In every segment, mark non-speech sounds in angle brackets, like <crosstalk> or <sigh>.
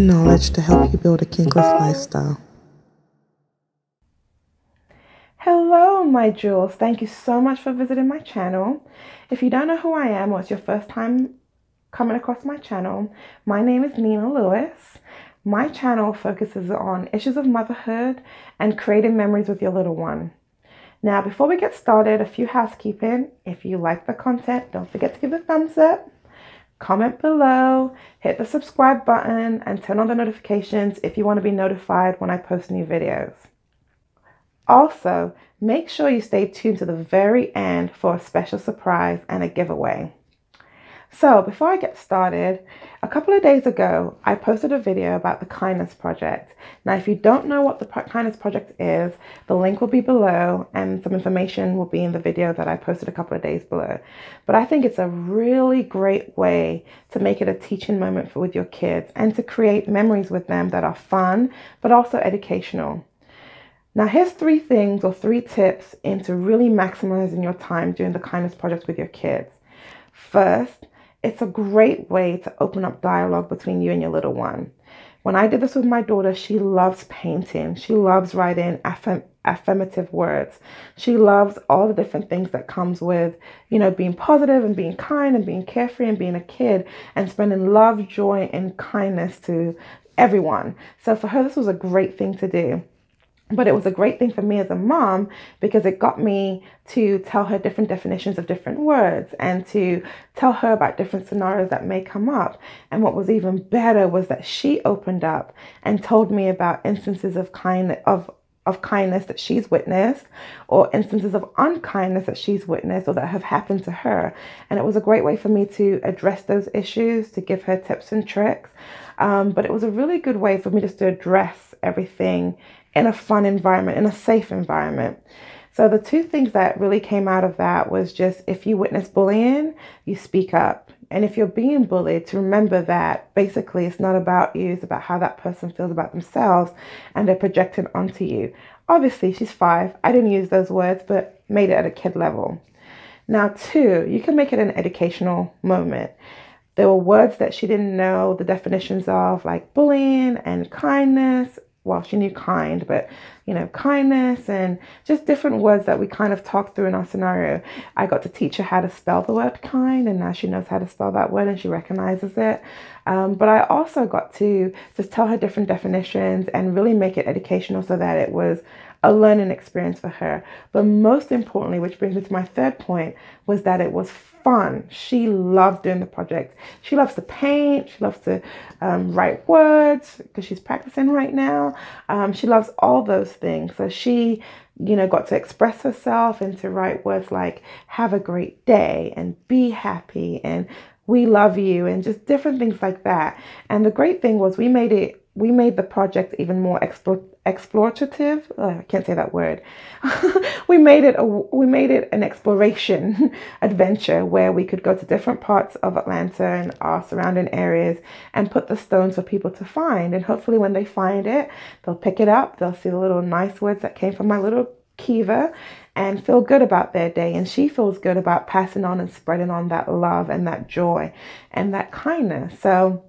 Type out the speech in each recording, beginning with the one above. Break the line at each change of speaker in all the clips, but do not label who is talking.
knowledge to help you build a kinkless lifestyle. my jewels, thank you so much for visiting my channel. If you don't know who I am or it's your first time coming across my channel, my name is Nina Lewis. My channel focuses on issues of motherhood and creating memories with your little one. Now, before we get started, a few housekeeping. If you like the content, don't forget to give a thumbs up, comment below, hit the subscribe button, and turn on the notifications if you want to be notified when I post new videos. Also, make sure you stay tuned to the very end for a special surprise and a giveaway. So, before I get started, a couple of days ago I posted a video about the Kindness Project. Now, if you don't know what the Kindness Project is, the link will be below and some information will be in the video that I posted a couple of days below. But I think it's a really great way to make it a teaching moment for, with your kids and to create memories with them that are fun but also educational. Now, here's three things or three tips into really maximizing your time doing the kindness project with your kids. First, it's a great way to open up dialogue between you and your little one. When I did this with my daughter, she loves painting. She loves writing affirm- affirmative words. She loves all the different things that comes with, you know, being positive and being kind and being carefree and being a kid and spending love, joy, and kindness to everyone. So for her, this was a great thing to do but it was a great thing for me as a mom because it got me to tell her different definitions of different words and to tell her about different scenarios that may come up. And what was even better was that she opened up and told me about instances of kind of of kindness that she's witnessed or instances of unkindness that she's witnessed or that have happened to her. And it was a great way for me to address those issues, to give her tips and tricks. Um, but it was a really good way for me just to address everything in a fun environment, in a safe environment. So the two things that really came out of that was just if you witness bullying, you speak up. And if you're being bullied, to remember that basically it's not about you, it's about how that person feels about themselves and they're projecting onto you. Obviously, she's five. I didn't use those words, but made it at a kid level. Now, two, you can make it an educational moment. There were words that she didn't know the definitions of, like bullying and kindness well, she knew kind, but you know, kindness and just different words that we kind of talked through in our scenario. I got to teach her how to spell the word kind, and now she knows how to spell that word and she recognizes it. Um, but I also got to just tell her different definitions and really make it educational so that it was a learning experience for her. But most importantly, which brings me to my third point, was that it was fun. She loved doing the project. She loves to paint. She loves to um, write words because she's practicing right now. Um, she loves all those things. So she, you know, got to express herself and to write words like "Have a great day" and "Be happy" and we love you and just different things like that. And the great thing was we made it we made the project even more explorative. Uh, I can't say that word. <laughs> we made it a, we made it an exploration <laughs> adventure where we could go to different parts of Atlanta and our surrounding areas and put the stones for people to find. And hopefully, when they find it, they'll pick it up. They'll see the little nice words that came from my little Kiva, and feel good about their day. And she feels good about passing on and spreading on that love and that joy and that kindness. So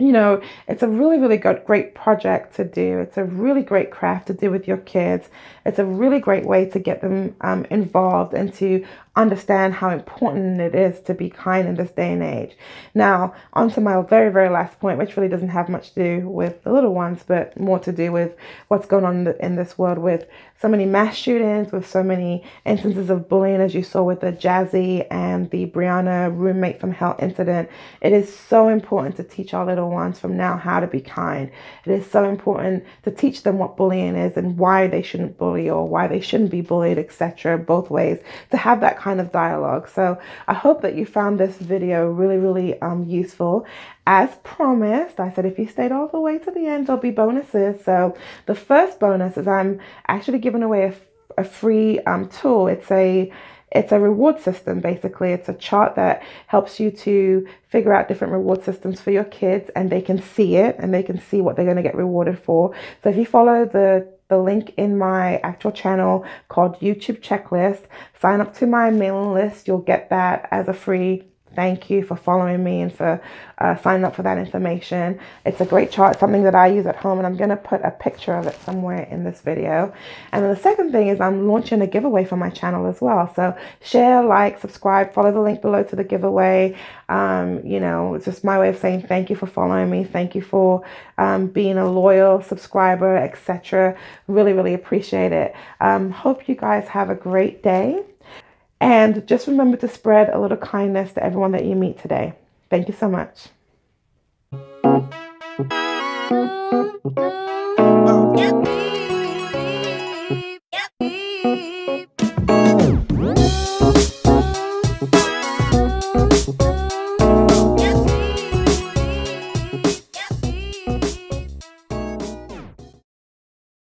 you know, it's a really, really good, great project to do. It's a really great craft to do with your kids. It's a really great way to get them um, involved and to understand how important it is to be kind in this day and age. Now, onto my very, very last point, which really doesn't have much to do with the little ones, but more to do with what's going on in this world with so many mass shootings, with so many instances of bullying, as you saw with the Jazzy and the Brianna roommate from hell incident. It is so important to teach our little ones from now how to be kind. It is so important to teach them what bullying is and why they shouldn't bully or why they shouldn't be bullied, etc., both ways. To have that kind of dialogue. So I hope that you found this video really, really um, useful. As promised, I said if you stayed all the way to the end, there'll be bonuses. So the first bonus is I'm actually giving away a, a free um, tool. It's a it's a reward system basically it's a chart that helps you to figure out different reward systems for your kids and they can see it and they can see what they're going to get rewarded for so if you follow the the link in my actual channel called YouTube Checklist. Sign up to my mailing list. You'll get that as a free thank you for following me and for uh, signing up for that information. It's a great chart, something that I use at home, and I'm going to put a picture of it somewhere in this video. And the second thing is I'm launching a giveaway for my channel as well. So share, like, subscribe, follow the link below to the giveaway. Um, you know, it's just my way of saying thank you for following me. Thank you for um, being a loyal subscriber, etc. Really, really appreciate it. Um, hope you guys have a great day and just remember to spread a little kindness to everyone that you meet today. Thank you so much. Oh, yeah.